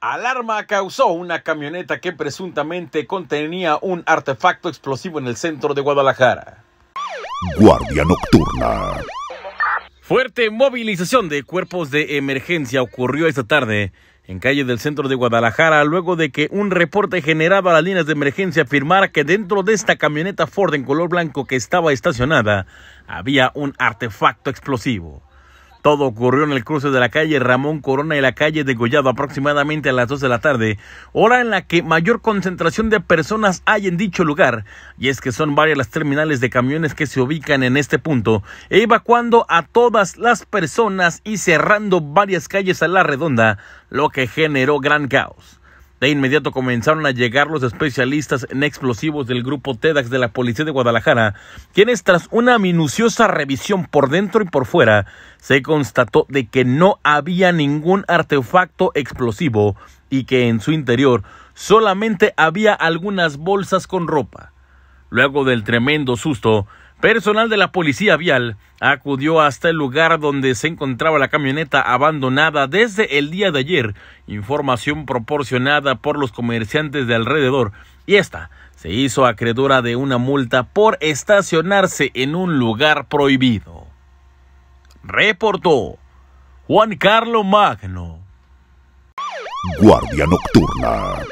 Alarma causó una camioneta que presuntamente contenía un artefacto explosivo en el centro de Guadalajara. Guardia Nocturna. Fuerte movilización de cuerpos de emergencia ocurrió esta tarde en calle del centro de Guadalajara luego de que un reporte generaba a las líneas de emergencia afirmara que dentro de esta camioneta Ford en color blanco que estaba estacionada había un artefacto explosivo. Todo ocurrió en el cruce de la calle Ramón Corona y la calle Degollado, aproximadamente a las 2 de la tarde, hora en la que mayor concentración de personas hay en dicho lugar, y es que son varias las terminales de camiones que se ubican en este punto, evacuando a todas las personas y cerrando varias calles a la redonda, lo que generó gran caos. De inmediato comenzaron a llegar los especialistas en explosivos del grupo TEDAX de la Policía de Guadalajara, quienes tras una minuciosa revisión por dentro y por fuera, se constató de que no había ningún artefacto explosivo y que en su interior solamente había algunas bolsas con ropa. Luego del tremendo susto, personal de la policía vial acudió hasta el lugar donde se encontraba la camioneta abandonada desde el día de ayer, información proporcionada por los comerciantes de alrededor, y esta se hizo acreedora de una multa por estacionarse en un lugar prohibido. Reportó Juan Carlos Magno. Guardia Nocturna.